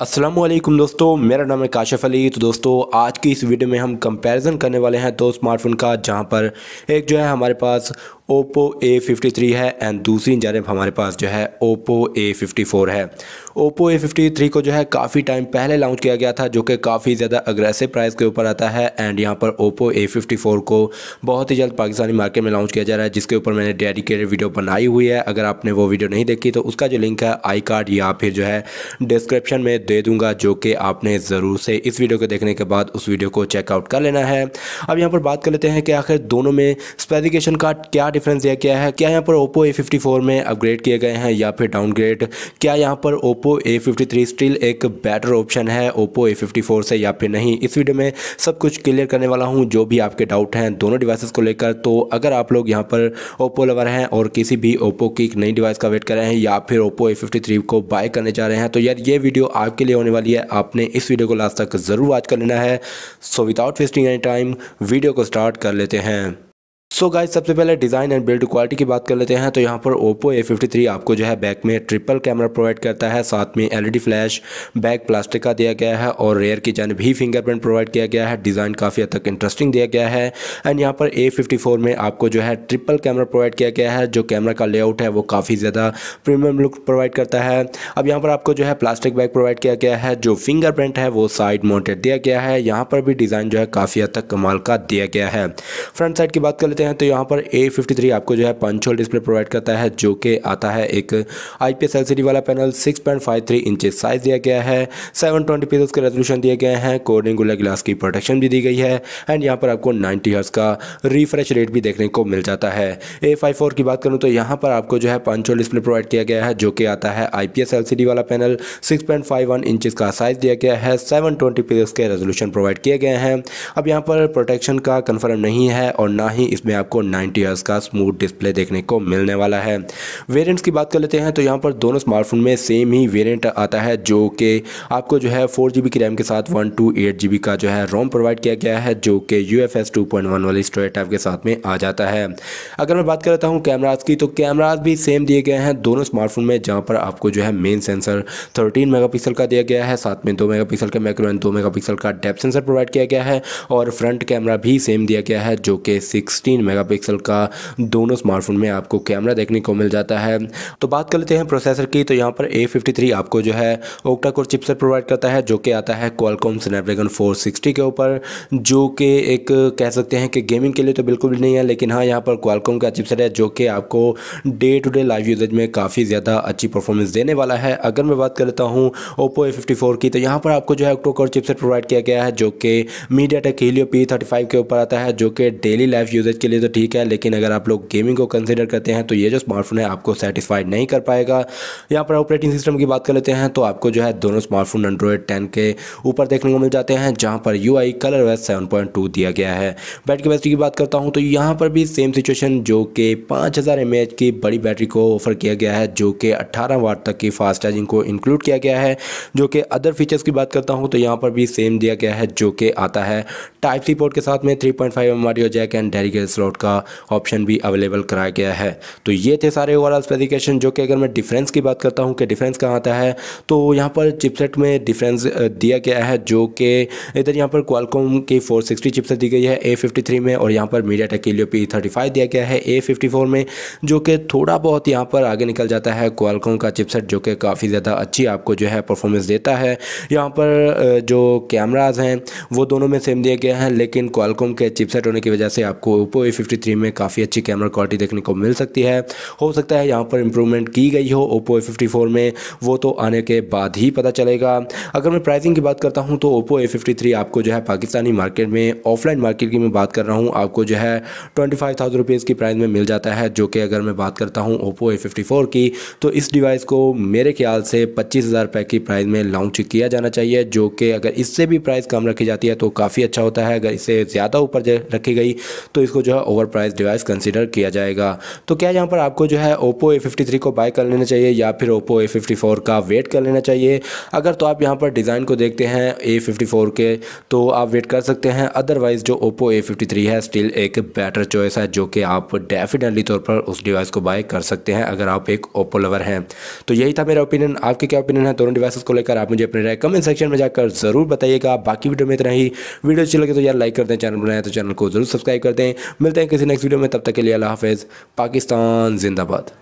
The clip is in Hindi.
असलम दोस्तों मेरा नाम है काशिफ अली तो दोस्तों आज की इस वीडियो में हम कंपैरिजन करने वाले हैं दो स्मार्टफोन का जहां पर एक जो है हमारे पास ओप्पो ए फिफ्टी थ्री है एंड दूसरी जानब हमारे पास जो है ओप्पो ए फिफ्टी फोर है ओप्पो ए फिफ्टी थ्री को जो है काफ़ी टाइम पहले लॉन्च किया गया था जो कि काफ़ी ज़्यादा अग्रेसिव प्राइस के ऊपर आता है एंड यहाँ पर ओप्पो ए फोर को बहुत ही जल्द पाकिस्तानी मार्केट में लॉन्च किया जा रहा है जिसके ऊपर मैंने डेडिकेटेड वीडियो बनाई हुई है अगर आपने वो वीडियो नहीं देखी तो उसका जो लिंक है आई कार्ड या फिर जो है डिस्क्रिप्शन में दे दूंगा जो कि आपने ज़रूर से इस वीडियो को देखने के बाद उस वीडियो को चेकआउट कर लेना है अब यहाँ पर बात कर लेते हैं कि आखिर दोनों में स्पेसिफिकेशन का क्या डिफरेंस दिया गया है क्या यहाँ पर ओप्पो ए में अपग्रेड किए गए हैं या फिर डाउनग्रेड क्या यहाँ पर ओप्पो ए स्टिल एक बेटर ऑप्शन है ओप्पो ए से या फिर नहीं इस वीडियो में सब कुछ क्लियर करने वाला हूँ जो भी आपके डाउट हैं दोनों डिवाइसेस को लेकर तो अगर आप लोग यहाँ पर ओप्पो लवर हैं और किसी भी ओप्पो की एक नई डिवाइस का वेट कर रहे हैं या फिर ओप्पो ए को बाय करने जा रहे हैं तो यार ये वीडियो आप आपके लिए होने वाली है आपने इस वीडियो को लास्ट तक ज़रूर वॉच कर लेना है so without wasting any time video को स्टार्ट कर लेते हैं सो so गाइस सबसे पहले डिज़ाइन एंड बिल्ड क्वालिटी की बात कर लेते हैं तो यहाँ पर ओप्पो A53 आपको जो है बैक में ट्रिपल कैमरा प्रोवाइड करता है साथ में एलईडी फ्लैश बैक प्लास्टिक का दिया गया है और रेयर की जान भी फिंगरप्रिंट प्रोवाइड किया गया है डिज़ाइन काफ़ी हद तक इंटरेस्टिंग दिया गया है एंड यहाँ पर A54 में आपको जो है ट्रिपल कैमरा प्रोवाइड किया गया है जो कैमरा का लेआउट है वो काफ़ी ज़्यादा प्रीमियम लुक प्रोवाइड करता है अब यहाँ पर आपको जो है प्लास्टिक बैग प्रोवाइड किया गया है जो फिंगरप्रिंट है वो साइड माउंटेड दिया गया है यहाँ पर भी डिज़ाइन जो है काफ़ी हद तक कमाल का दिया गया है फ्रंट साइड की बात कर लेते हैं तो यहाँ पर ए फिफ्टी थ्री आपको जो है पंच होल डिस्प्ले प्रोवाइड करता है जो कि आता है एक आई पी एस वाला panel six point five three size दिया गया है सेवन ट्वेंटी पीस उसके रेजोलूशन दिए गए हैं कोर्निंगुला ग्लास की प्रोटेक्शन भी दी गई है एंड यहाँ पर आपको नाइन्टी हर्स का रिफ्रेश रेट भी देखने को मिल जाता है ए फाइव फोर की बात करूँ तो यहाँ पर आपको जो है पंच होल डिस्प्ले प्रोवाइड किया गया है जो कि आता है आई पी एस वाला panel six point five one inches का साइज दिया गया है सेवन ट्वेंटी के रेजोलूशन प्रोवाइड किए गए हैं अब यहाँ पर प्रोटेक्शन का कन्फर्म नहीं है और ना ही इसमें में आपको नाइन्टी हर्स का स्मूथ डिस्प्ले देखने को मिलने वाला है वेरियंट्स की बात कर लेते हैं तो यहाँ पर दोनों स्मार्टफोन में सेम ही वेरियंट आता है जो कि आपको जो है फोर की रैम के साथ वन टू एट जी का जो है रोम प्रोवाइड किया गया है जो कि यू एफ एस वाली स्टोरेज टाइप के साथ में आ जाता है अगर मैं बात कर लेता हूँ कैमराज की तो कैमराज भी सेम दिए गए हैं दोनों स्मार्टफोन में जहाँ पर आपको जो है मेन सेंसर थर्टीन मेगा का दिया गया है साथ में दो मेगा पिक्सल का मैक्रो एंड दो मेगा का डेप सेंसर प्रोवाइड किया गया है और फ्रंट कैमरा भी सेम दिया गया है जो कि सिक्सटीन 16 मेगापिक्सल का दोनों स्मार्टफोन में आपको कैमरा देखने को मिल जाता है तो बात कर लेते हैं प्रोसेसर की तो यहाँ पर ए आपको जो है ओक्टा कोर चिपसेट प्रोवाइड करता है जो कि आता है क्वालकॉम स्नैपड्रैगन फोर के ऊपर जो कि एक कह सकते हैं कि गेमिंग के लिए तो बिल्कुल भी नहीं है लेकिन हाँ यहाँ पर क्वालकॉम का चिपसेट है जो कि आपको day to day live usages में काफ़ी ज़्यादा अच्छी परफॉर्मेंस देने वाला है अगर मैं बात कर लेता हूँ ओप्पो ए की तो यहाँ पर आपको जो है ऑक्टो कोर चिपसेट प्रोवाइड किया गया है जो कि मीडिया टेक हीलियो पी के ऊपर आता है जो कि डेली लाइफ यूजेज के के लिए तो ठीक है लेकिन अगर आप लोग गेमिंग को कंसिडर करते हैं तो ये जो स्मार्टफोन है आपको सेटिस्फाइड नहीं कर पाएगा यहाँ पर ऑपरेटिंग सिस्टम की बात कर लेते हैं तो आपको जो है दोनों स्मार्टफोन एंड्रॉयड टेन के ऊपर देखने को मिल जाते हैं जहाँ पर U I ColorOS seven दिया गया है बैटरी कैपेसिटी की बात करता हूँ तो यहाँ पर भी सेम सिचुएशन जो कि पाँच हज़ार की बड़ी बैटरी को ऑफर किया गया है जो कि अट्ठारह वाट तक की फास्ट चार्जिंग को इंक्लूड किया गया है जो कि अदर फीचर्स की बात करता हूँ तो यहाँ पर भी सेम दिया गया है जो कि आता है टाइप सी पोर्ट के साथ में three point five M R jack and डेरिगेस स्लॉट का ऑप्शन भी अवेलेबल कराया गया है तो ये थे सारे ओवरऑल स्पेसिफिकेशन जो कि अगर मैं डिफरेंस की बात करता हूँ कि डिफरेंस कहाँ आता है तो यहाँ पर चिपसेट में डिफरेंस दिया गया है जो कि इधर यहाँ पर क्वालकॉम की 460 चिपसेट दी गई है ए में और यहाँ पर मीडिया टेक के लिए पी दिया गया है ए में जो कि थोड़ा बहुत यहाँ पर आगे निकल जाता है क्वालकॉम का चिपसेट जो कि काफ़ी ज़्यादा अच्छी आपको जो है परफॉर्मेंस देता है यहाँ पर जो कैमराज हैं वो दोनों में सेम दिया गया है लेकिन क्वालकॉम के चिपसेट होने की वजह से आपको ओप्पो आपको ए फिफ्टी में काफ़ी अच्छी कैमरा क्वालिटी देखने को मिल सकती है हो सकता है यहाँ पर इंप्रूवमेंट की गई हो ओप्पो ए फिफ्टी में वो तो आने के बाद ही पता चलेगा अगर मैं प्राइसिंग की बात करता हूँ तो ओप्पो ए फिफ्टी आपको जो है पाकिस्तानी मार्केट में ऑफलाइन मार्केट की मैं बात कर रहा हूँ आपको जो है ट्वेंटी फाइव थाउजेंड रुपीज़ की प्राइस में मिल जाता है जो कि अगर मैं बात करता हूँ ओप्पो ए फिफ्टी फोर की तो इस डिवाइस को मेरे ख्याल से पच्चीस हज़ार की प्राइस में लॉन्च किया जाना चाहिए जो कि अगर इससे भी प्राइस कम रखी जाती है तो काफ़ी अच्छा होता है अगर इससे ज़्यादा ऊपर रखी गई तो इसको जो है ओवर प्राइस डिवाइस कंसिडर किया जाएगा तो क्या यहाँ पर आपको जो है ओप्पो ए फिफ्टी थ्री को बाय कर लेना चाहिए या फिर ओप्पो ए फिफ्टी फोर का वेट कर लेना चाहिए अगर तो आप यहाँ पर डिज़ाइन को देखते हैं ए फिफ्टी फोर के तो आप वेट कर सकते हैं अदरवाइज़ जो ओप्पो ए फिफ्टी थ्री है स्टिल एक बेटर चॉइस है जो कि आप डेफिनेटली तौर पर उस डिवाइस को बाय कर सकते हैं अगर आप एक ओप्पो लवर हैं तो यही था मेरा ओपिनियन आपके क्या ओपिनियन है दोनों डिवाइसेस को लेकर आप मुझे अपने राय कमेंट सेक्शन में जाकर ज़रूर बताइएगा बाकी वीडियो में इतना ही वीडियो अच्छी लगे तो यार लाइक कर दें चैनल बनाए तो चैनल को जरूर सब्सक्राइब कर दें मिलते हैं किसी नेक्स्ट वीडियो में तब तक के लिए अल्लाह हाफिज़ पाकिस्तान जिंदाबाद